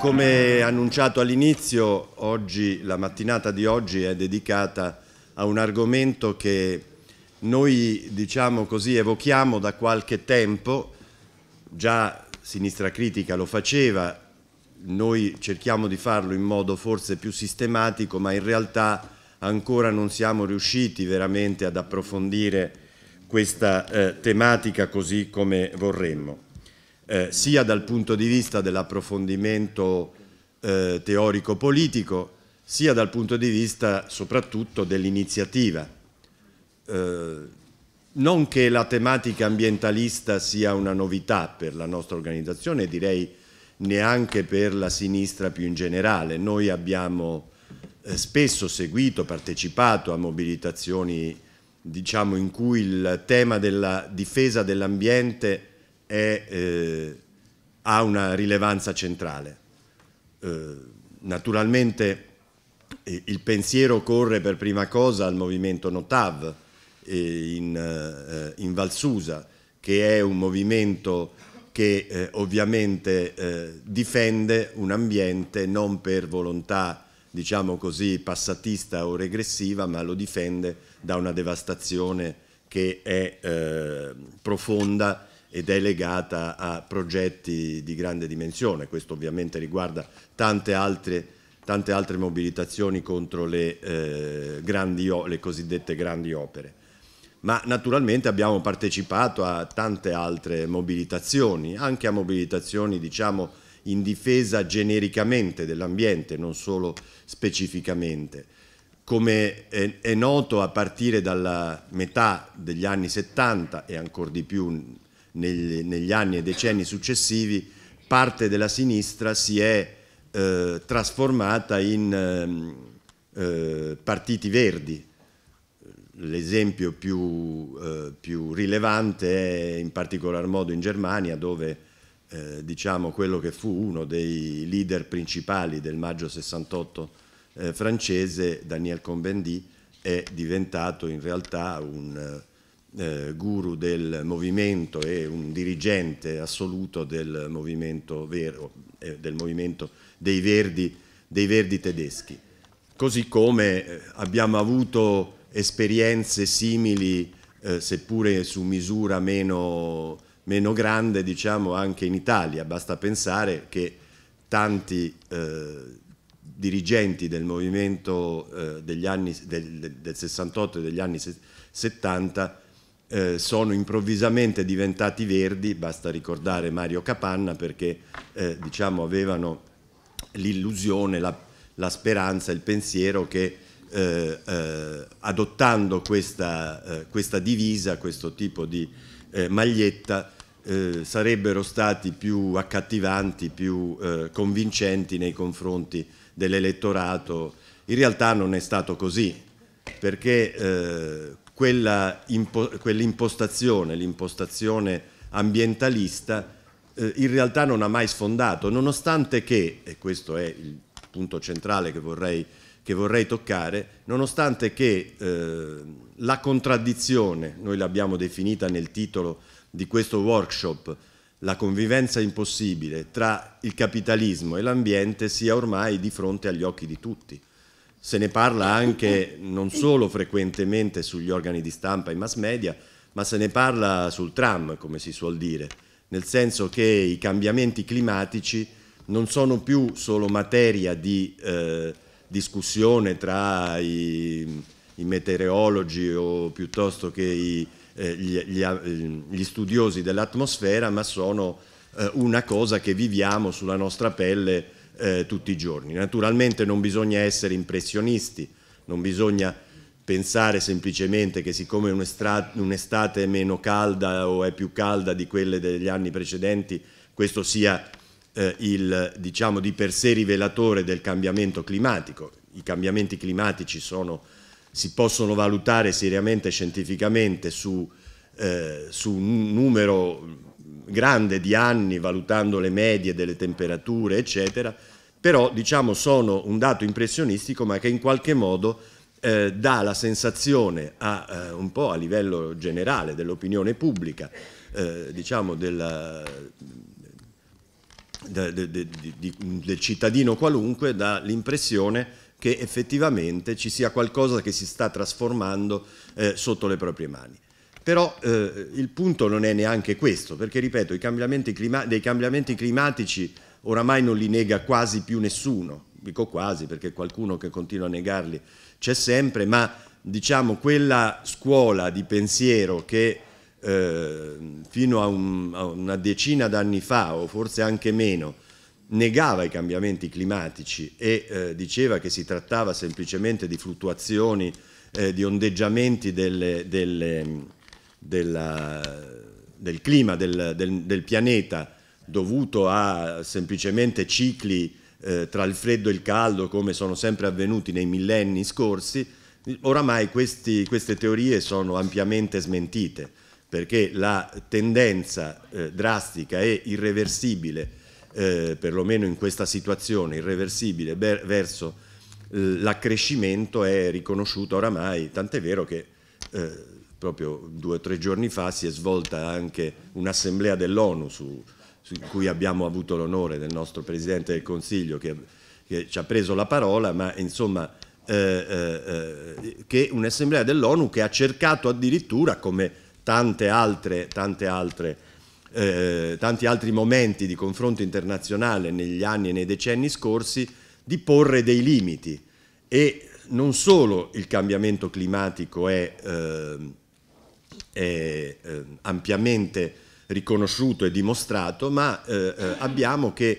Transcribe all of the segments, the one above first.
Come annunciato all'inizio, la mattinata di oggi è dedicata a un argomento che noi, diciamo così, evochiamo da qualche tempo, già Sinistra Critica lo faceva, noi cerchiamo di farlo in modo forse più sistematico, ma in realtà ancora non siamo riusciti veramente ad approfondire questa eh, tematica così come vorremmo eh, sia dal punto di vista dell'approfondimento eh, teorico-politico, sia dal punto di vista soprattutto dell'iniziativa. Eh, non che la tematica ambientalista sia una novità per la nostra organizzazione, direi neanche per la sinistra più in generale. Noi abbiamo eh, spesso seguito, partecipato a mobilitazioni diciamo, in cui il tema della difesa dell'ambiente è, eh, ha una rilevanza centrale. Eh, naturalmente eh, il pensiero corre per prima cosa al movimento Notav eh, in, eh, in Valsusa, che è un movimento che eh, ovviamente difende un ambiente non per volontà diciamo così, passatista o regressiva, ma lo difende da una devastazione che è eh, profonda ed è legata a progetti di grande dimensione. Questo ovviamente riguarda tante altre, tante altre mobilitazioni contro le, eh, grandi, le cosiddette grandi opere. Ma naturalmente abbiamo partecipato a tante altre mobilitazioni, anche a mobilitazioni diciamo in difesa genericamente dell'ambiente, non solo specificamente. Come è, noto a partire dalla metà degli anni 70 e ancora di più negli, negli anni e decenni successivi parte della sinistra si è eh, trasformata in ehm, eh, partiti verdi. L'esempio più, eh, più, rilevante è in particolar modo in Germania dove eh, diciamo quello che fu uno dei leader principali del maggio 68 eh, francese, Daniel Convendi, è diventato in realtà un eh, eh, guru del movimento e un dirigente assoluto del movimento, vero, eh, del movimento dei, verdi, dei Verdi tedeschi. Così come eh, abbiamo avuto esperienze simili, eh, seppure su misura meno, meno, grande, diciamo anche in Italia. Basta pensare che tanti eh, dirigenti del movimento eh, anni, del, del, 68 e degli anni 70 eh, sono improvvisamente diventati verdi, basta ricordare Mario Capanna perché eh, diciamo, avevano l'illusione, la, la, speranza, il pensiero che eh, eh adottando questa, eh, questa, divisa, questo tipo di eh, maglietta, sarebbero stati più accattivanti, più convincenti nei confronti dell'elettorato. In realtà non è stato così, perché quell'impostazione, l'impostazione ambientalista, eh, in realtà non ha mai sfondato, nonostante che, e questo è il punto centrale che vorrei, che vorrei toccare, nonostante che eh, la contraddizione, noi l'abbiamo definita nel titolo di questo workshop, la convivenza impossibile tra il capitalismo e l'ambiente sia ormai di fronte agli occhi di tutti se ne parla anche non solo frequentemente sugli organi di stampa e mass media, ma se ne parla sul tram, come si suol dire, nel senso che i cambiamenti climatici non sono più solo materia di eh, discussione tra i, i, meteorologi o piuttosto che i, eh, gli, gli, gli, studiosi dell'atmosfera, ma sono eh, una cosa che viviamo sulla nostra pelle eh, tutti i giorni. Naturalmente non bisogna essere impressionisti, non bisogna pensare semplicemente che siccome un'estate è meno calda o è più calda di quelle degli anni precedenti, questo sia eh, il, diciamo, di per sé rivelatore del cambiamento climatico. I cambiamenti climatici sono, si possono valutare seriamente scientificamente su, eh, su un numero grande di anni, valutando le medie delle temperature, eccetera, però diciamo sono un dato impressionistico ma che in qualche modo eh, dà la sensazione a, eh, un po' a livello generale dell'opinione pubblica, eh, diciamo della, de, de, de, del cittadino qualunque, dà l'impressione che effettivamente ci sia qualcosa che si sta trasformando eh, sotto le proprie mani. Però eh, il punto non è neanche questo, perché ripeto, cambiamenti dei cambiamenti climatici oramai non li nega quasi più nessuno, dico quasi perché qualcuno che continua a negarli c'è sempre, ma diciamo quella scuola di pensiero che eh, fino a, un, a una decina d'anni fa o forse anche meno negava i cambiamenti climatici e eh, diceva che si trattava semplicemente di fluttuazioni, eh, di ondeggiamenti delle, delle, della, del clima, del, del, del pianeta, dovuto a semplicemente cicli eh, tra il freddo e il caldo come sono sempre avvenuti nei millenni scorsi, oramai questi, queste teorie sono ampiamente smentite perché la tendenza eh, drastica e irreversibile, eh, perlomeno in questa situazione, irreversibile verso eh, l'accrescimento è riconosciuta oramai, tant'è vero che eh, proprio due o tre giorni fa si è svolta anche un'assemblea dell'ONU su, su cui abbiamo avuto l'onore del nostro Presidente del Consiglio che, che, ci ha preso la parola, ma insomma eh, eh, eh, che un'assemblea dell'ONU che ha cercato addirittura, come tante altre, tante altre, eh, tanti altri momenti di confronto internazionale negli anni e nei decenni scorsi, di porre dei limiti. E non solo il cambiamento climatico è, ehm, è ehm, ampiamente riconosciuto e dimostrato, ma eh, eh, abbiamo che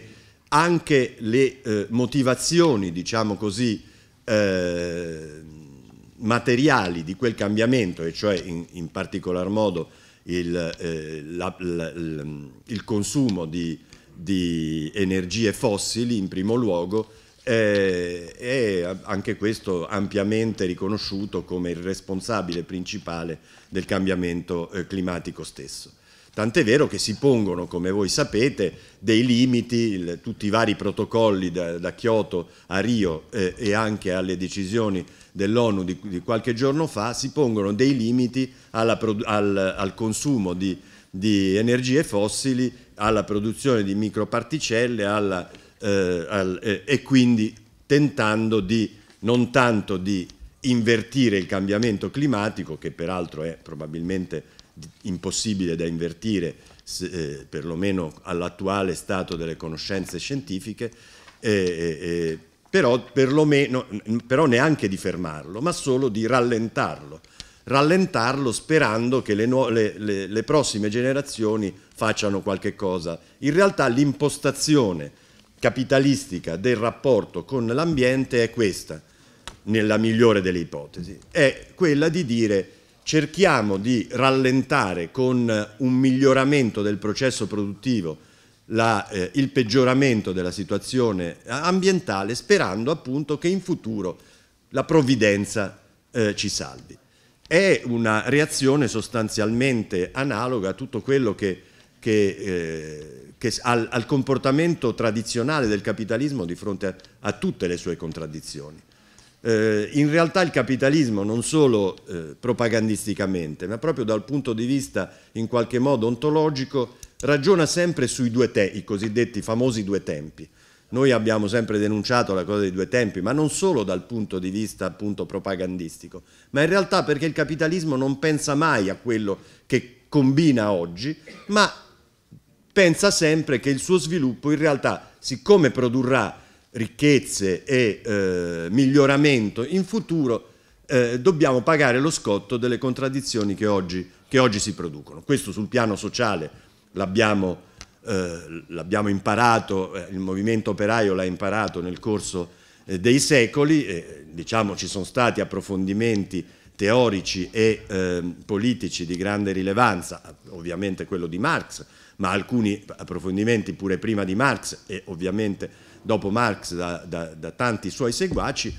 anche le eh, motivazioni, diciamo così, eh, materiali di quel cambiamento, e cioè in, in particolar modo il, eh, la, la, il consumo di, di, energie fossili in primo luogo, eh, è anche questo ampiamente riconosciuto come il responsabile principale del cambiamento climatico stesso. Tant'è vero che si pongono, come voi sapete, dei limiti, il, tutti i vari protocolli da, da Kyoto a Rio eh, e anche alle decisioni dell'ONU di, di, qualche giorno fa, si pongono dei limiti alla, al, al, consumo di, di, energie fossili, alla produzione di microparticelle alla, eh, al, eh, e quindi tentando di, non tanto di invertire il cambiamento climatico, che peraltro è probabilmente impossibile da invertire, se, eh, perlomeno all'attuale stato delle conoscenze scientifiche, eh, eh, eh però, perlomeno, però neanche di fermarlo, ma solo di rallentarlo rallentarlo sperando che le, le, le, le, prossime generazioni facciano qualche cosa. In realtà l'impostazione capitalistica del rapporto con l'ambiente è questa, nella migliore delle ipotesi, è quella di dire cerchiamo di rallentare con eh, un miglioramento del processo produttivo la, eh, il peggioramento della situazione eh, ambientale sperando appunto che in futuro la provvidenza eh, ci salvi. È una reazione sostanzialmente analoga a tutto quello che, che, eh, che al, al, comportamento tradizionale del capitalismo di fronte a, a tutte le sue contraddizioni. Eh, in realtà il capitalismo non solo eh, propagandisticamente, ma proprio dal punto di vista in qualche modo ontologico, ragiona sempre sui due te, i cosiddetti famosi due tempi. Noi abbiamo sempre denunciato la cosa dei due tempi, ma non solo dal punto di vista appunto propagandistico, ma in realtà perché il capitalismo non pensa mai a quello che combina oggi, ma pensa sempre che il suo sviluppo in realtà, siccome produrrà ricchezze e eh, miglioramento in futuro, eh, dobbiamo pagare lo scotto delle contraddizioni che oggi, che oggi si producono. Questo sul piano sociale l'abbiamo, eh, imparato, eh, il movimento operaio l'ha imparato nel corso eh, dei secoli, e, diciamo ci sono stati approfondimenti teorici e ehm, politici di grande rilevanza, ovviamente quello di Marx, ma alcuni approfondimenti pure prima di Marx e ovviamente dopo Marx da, da, da tanti suoi seguaci,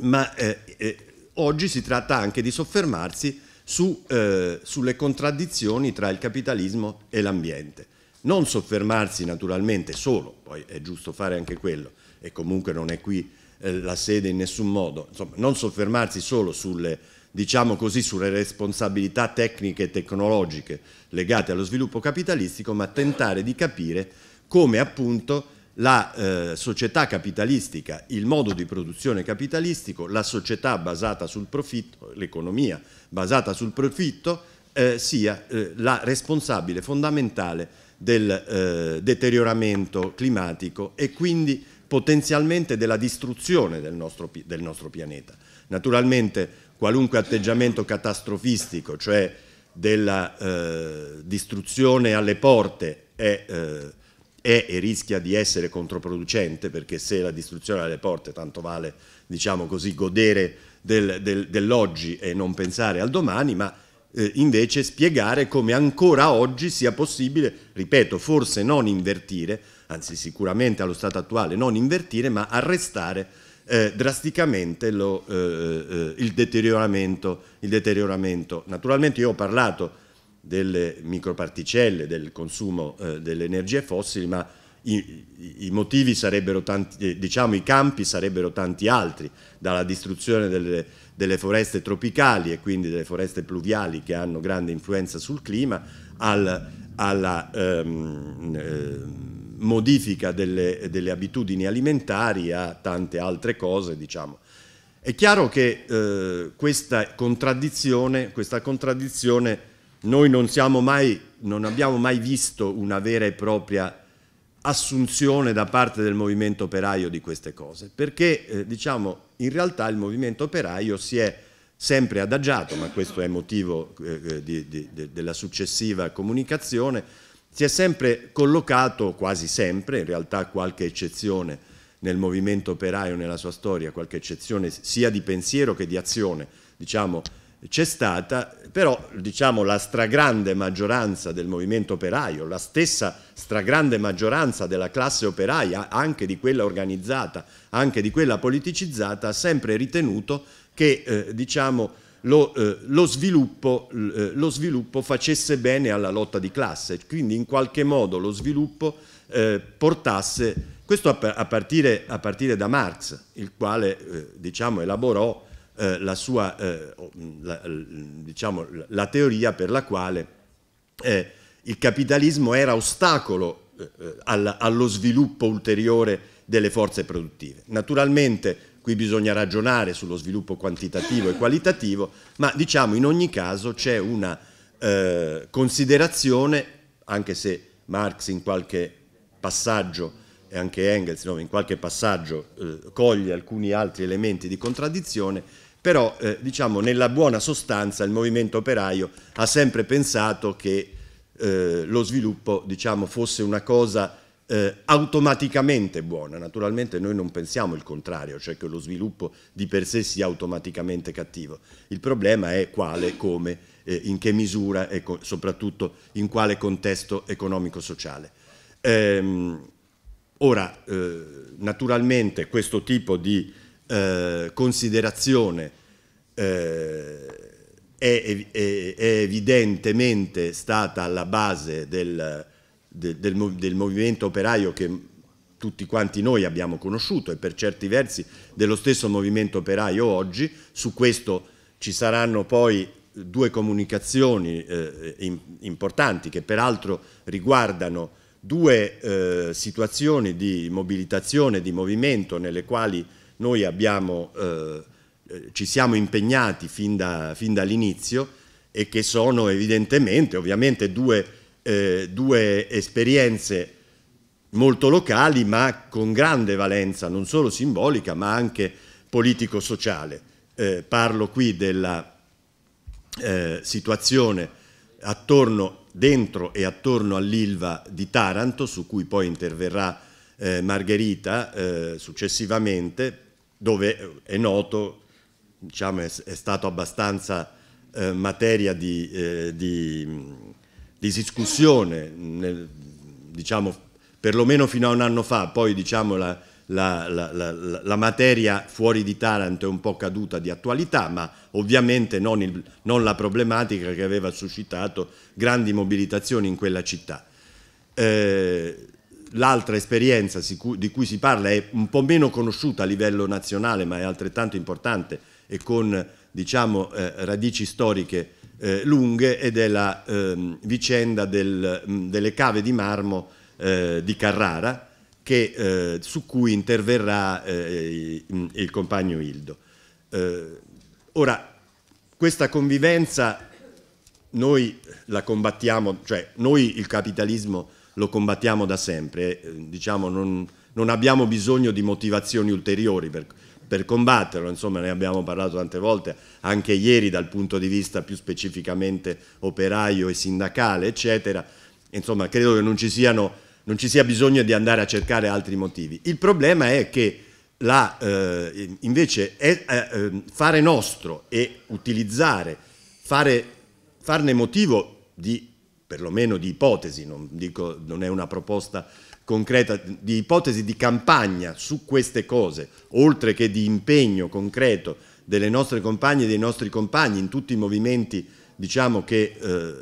ma eh, eh, oggi si tratta anche di soffermarsi su, eh, sulle contraddizioni tra il capitalismo e l'ambiente. Non soffermarsi naturalmente solo, poi è giusto fare anche quello, e comunque non è qui eh, la sede in nessun modo, insomma, non soffermarsi solo sulle, diciamo così, sulle responsabilità tecniche e tecnologiche legate allo sviluppo capitalistico, ma tentare di capire come appunto la eh, società capitalistica, il modo di produzione capitalistico, la società basata sul profitto, l'economia basata sul profitto, eh, sia eh, la responsabile fondamentale del eh, deterioramento climatico e quindi potenzialmente della distruzione del nostro, del nostro pianeta. Naturalmente qualunque atteggiamento catastrofistico, cioè della eh, distruzione alle porte, è eh, è e rischia di essere controproducente perché se la distruzione alle porte tanto vale diciamo così, godere del, del, dell'oggi e non pensare al domani, ma eh, invece spiegare come ancora oggi sia possibile, ripeto, forse non invertire, anzi sicuramente allo stato attuale non invertire, ma arrestare eh, drasticamente lo, eh, eh, eh il, deterioramento, il deterioramento. Naturalmente io ho parlato delle microparticelle, del consumo eh, delle energie fossili, ma i, i, motivi sarebbero tanti, eh, diciamo i campi sarebbero tanti altri, dalla distruzione delle, delle, foreste tropicali e quindi delle foreste pluviali che hanno grande influenza sul clima, al, alla ehm, eh, modifica delle, delle, abitudini alimentari a tante altre cose, diciamo. È chiaro che eh, questa contraddizione, questa contraddizione noi non, mai, non abbiamo mai visto una vera e propria assunzione da parte del movimento operaio di queste cose, perché eh, diciamo in realtà il movimento operaio si è sempre adagiato, ma questo è motivo eh, eh di, di, de, della successiva comunicazione, si è sempre collocato, quasi sempre, in realtà qualche eccezione nel movimento operaio nella sua storia, qualche eccezione sia di pensiero che di azione, diciamo c'è stata, però diciamo la stragrande maggioranza del movimento operaio, la stessa stragrande maggioranza della classe operaia, anche di quella organizzata, anche di quella politicizzata, ha sempre ritenuto che eh, diciamo, lo, eh, lo, sviluppo, eh, lo, sviluppo, facesse bene alla lotta di classe, quindi in qualche modo lo sviluppo eh, portasse, questo a, a, partire, a, partire, da Marx, il quale eh, diciamo, elaborò eh, la, sua, eh, mm, la, diciamo, la teoria per la quale eh, il capitalismo era ostacolo allo sviluppo ulteriore delle forze produttive. Naturalmente qui bisogna ragionare sullo sviluppo quantitativo e qualitativo, ma diciamo in ogni caso c'è una eh, considerazione, anche se Marx in qualche passaggio e anche Engels no, in qualche passaggio eh, coglie alcuni altri elementi di contraddizione, però eh, diciamo nella buona sostanza il movimento operaio ha sempre pensato che eh, lo sviluppo diciamo, fosse una cosa eh, automaticamente buona. Naturalmente noi non pensiamo il contrario, cioè che lo sviluppo di per sé sia automaticamente cattivo. Il problema è quale, come, eh, in che misura e soprattutto in quale contesto economico-sociale. Ehm, ora, eh, naturalmente questo tipo di eh, considerazione eh, è, è, è, evidentemente stata alla base del, del, del, del movimento operaio che tutti quanti noi abbiamo conosciuto e per certi versi dello stesso movimento operaio oggi, su questo ci saranno poi due comunicazioni eh, in, importanti che peraltro riguardano due eh, situazioni di mobilitazione, di movimento nelle quali noi abbiamo, eh, eh, ci siamo impegnati fin, da, fin dall'inizio e che sono evidentemente, ovviamente, due, eh, due esperienze molto locali ma con grande valenza non solo simbolica ma anche politico-sociale. Eh, parlo qui della eh, situazione attorno, dentro e attorno all'Ilva di Taranto, su cui poi interverrà eh, Margherita eh, successivamente, dove è noto, diciamo, è, è stato abbastanza eh, materia di, eh, di, di discussione, nel, diciamo, perlomeno fino a un anno fa, poi diciamo, la, la, la, la, materia fuori di Taranto è un po' caduta di attualità, ma ovviamente non, il, non la problematica che aveva suscitato grandi mobilitazioni in quella città. Eh, l'altra esperienza di cui si parla è un po' meno conosciuta a livello nazionale, ma è altrettanto importante e con diciamo, eh, radici storiche eh, lunghe, ed è la eh, vicenda del, mm, delle cave di marmo eh, di Carrara, che, eh, su cui interverrà eh, mm, il compagno Ildo. ora, questa convivenza noi la combattiamo, cioè noi il capitalismo lo combattiamo da sempre, eh, diciamo non, non abbiamo bisogno di motivazioni ulteriori per, per combatterlo, insomma ne abbiamo parlato tante volte, anche ieri dal punto di vista più specificamente operaio e sindacale, eccetera, insomma credo che non ci, siano, non ci sia bisogno di andare a cercare altri motivi. Il problema è che la, eh, invece è, eh, ehm, fare nostro e utilizzare, fare, farne motivo di perlomeno di ipotesi, non, dico, non è una proposta concreta, di ipotesi di campagna su queste cose, oltre che di impegno concreto delle nostre compagne e dei nostri compagni in tutti i movimenti diciamo, che eh,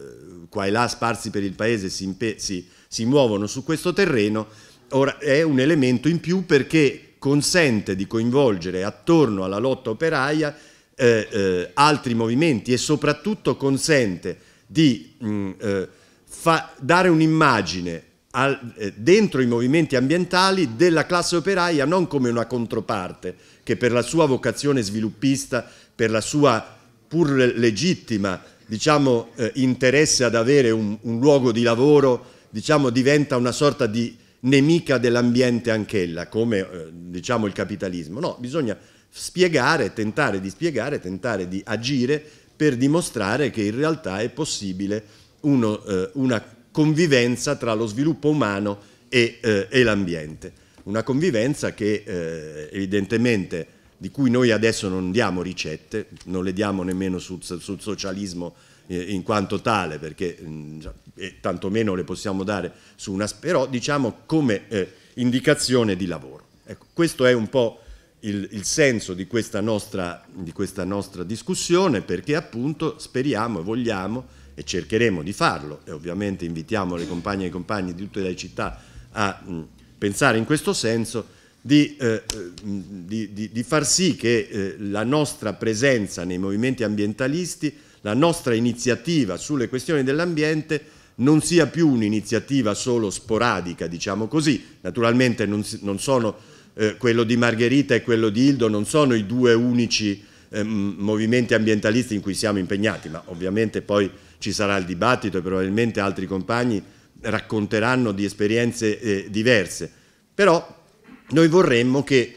qua e là sparsi per il paese si, si, si muovono su questo terreno, ora è un elemento in più perché consente di coinvolgere attorno alla lotta operaia eh, eh, altri movimenti e soprattutto consente di mh, mm, eh, fa, dare un'immagine al, eh, dentro i movimenti ambientali della classe operaia non come una controparte che per la sua vocazione sviluppista, per la sua pur legittima diciamo, eh, interesse ad avere un, un luogo di lavoro, diciamo, diventa una sorta di nemica dell'ambiente anch'ella, come eh, diciamo il capitalismo. No, bisogna spiegare, tentare di spiegare, tentare di agire per dimostrare che in realtà è possibile uno, eh, una convivenza tra lo sviluppo umano e, eh, e l'ambiente, una convivenza che eh, evidentemente di cui noi adesso non diamo ricette, non le diamo nemmeno sul, sul socialismo eh, in quanto tale, perché mm, eh, tantomeno le possiamo dare su una, però diciamo come eh, indicazione di lavoro. Ecco, questo è un po' il, il senso di questa, nostra, di questa nostra discussione perché appunto speriamo e vogliamo e cercheremo di farlo e ovviamente invitiamo le compagne e i compagni di tutte le città a mh, pensare in questo senso, di, eh, di, di, di far sì che eh, la nostra presenza nei movimenti ambientalisti, la nostra iniziativa sulle questioni dell'ambiente non sia più un'iniziativa solo sporadica, diciamo così. Naturalmente non, non sono eh, quello di Margherita e quello di Ildo, non sono i due unici ehm, movimenti ambientalisti in cui siamo impegnati, ma ovviamente poi ci sarà il dibattito e probabilmente altri compagni racconteranno di esperienze eh, diverse. Però noi vorremmo che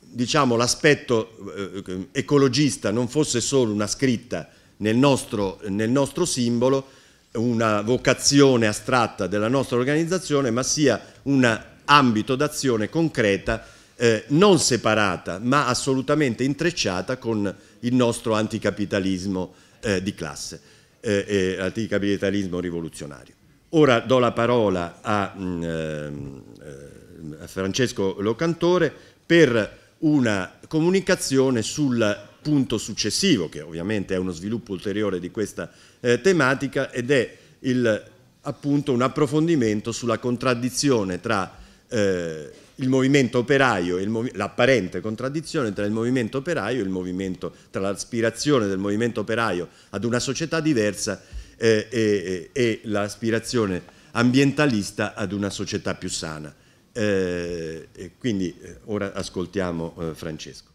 diciamo, l'aspetto eh, ecologista non fosse solo una scritta nel nostro, nel nostro simbolo, una vocazione astratta della nostra organizzazione, ma sia un ambito d'azione concreta eh, non separata ma assolutamente intrecciata con il nostro anticapitalismo eh, di classe, eh, anticapitalismo rivoluzionario. Ora do la parola a, mh, mm, ehm, eh, a Francesco Locantore per una comunicazione sul punto successivo, che ovviamente è uno sviluppo ulteriore di questa eh, tematica, ed è il, appunto un approfondimento sulla contraddizione tra eh, il movimento operaio, il mov l'apparente contraddizione tra il movimento operaio e il movimento, tra l'aspirazione del movimento operaio ad una società diversa eh, e, eh, eh, e l'aspirazione ambientalista ad una società più sana. Eh, quindi eh, ora ascoltiamo eh, Francesco.